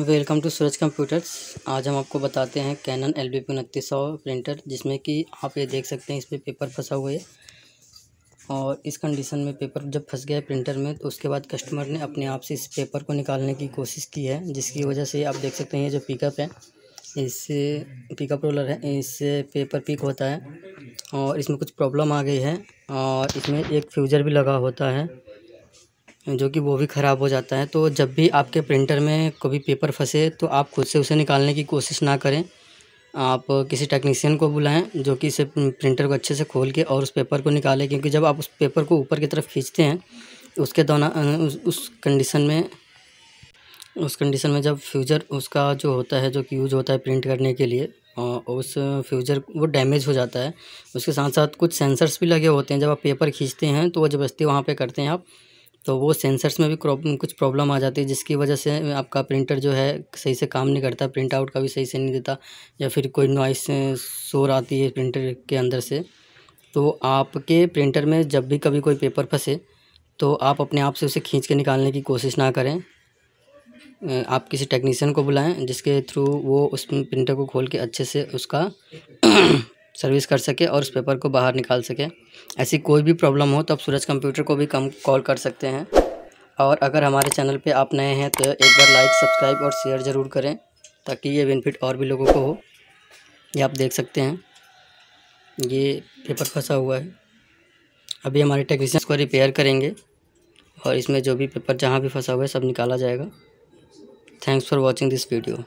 welcome to Suraj computers आज हम आपको बताते हैं कैनन एल बी पी उनतीस सौ प्रिंटर जिसमें कि आप ये देख सकते हैं इस पर पेपर फंसा हुआ है और इस कंडीशन में पेपर जब फंस गया है प्रिंटर में तो उसके बाद कस्टमर ने अपने आप से इस पेपर को निकालने की कोशिश की है जिसकी वजह से आप देख सकते हैं ये जो पिकअप है इससे पिकअप रोलर है इससे पेपर पिक होता है और इसमें कुछ प्रॉब्लम आ गई है और इसमें एक फ्यूजर भी लगा होता है जो कि वो भी ख़राब हो जाता है तो जब भी आपके प्रिंटर में कभी पेपर फंसे तो आप खुद से उसे निकालने की कोशिश ना करें आप किसी टेक्नीशियन को बुलाएं जो कि इसे प्रिंटर को अच्छे से खोल के और उस पेपर को निकालें क्योंकि जब आप उस पेपर को ऊपर की तरफ खींचते हैं उसके दौरान उस, उस कंडीशन में उस कंडीशन में जब फ्यूजर उसका जो होता है जो कि यूज होता है प्रिंट करने के लिए उस फ्यूजर वो डैमेज हो जाता है उसके साथ साथ कुछ सेंसर्स भी लगे होते हैं जब आप पेपर खींचते हैं तो वो जबरदस्ती वहाँ पे करते हैं आप तो वो सेंसर्स में भी कुछ प्रॉब्लम आ जाती है जिसकी वजह से आपका प्रिंटर जो है सही से काम नहीं करता प्रिंट आउट का भी सही से नहीं देता या फिर कोई नॉइस शोर आती है प्रिंटर के अंदर से तो आपके प्रिंटर में जब भी कभी कोई पेपर फंसे तो आप अपने आप से उसे खींच के निकालने की कोशिश ना करें आप किसी टेक्नीशियन को बुलाएं जिसके थ्रू वो उस प्रिंटर को खोल के अच्छे से उसका सर्विस कर सके और उस पेपर को बाहर निकाल सके ऐसी कोई भी प्रॉब्लम हो तो आप सूरज कंप्यूटर को भी कम कॉल कर सकते हैं और अगर हमारे चैनल पे आप नए हैं तो एक बार लाइक सब्सक्राइब और शेयर ज़रूर करें ताकि ये बेनिफिट और भी लोगों को हो ये आप देख सकते हैं ये पेपर फंसा हुआ है अभी हमारे टेक्नीशियंस को रिपेयर करेंगे और इसमें जो भी पेपर जहाँ भी फंसा हुआ है सब निकाला जाएगा thanks for watching this video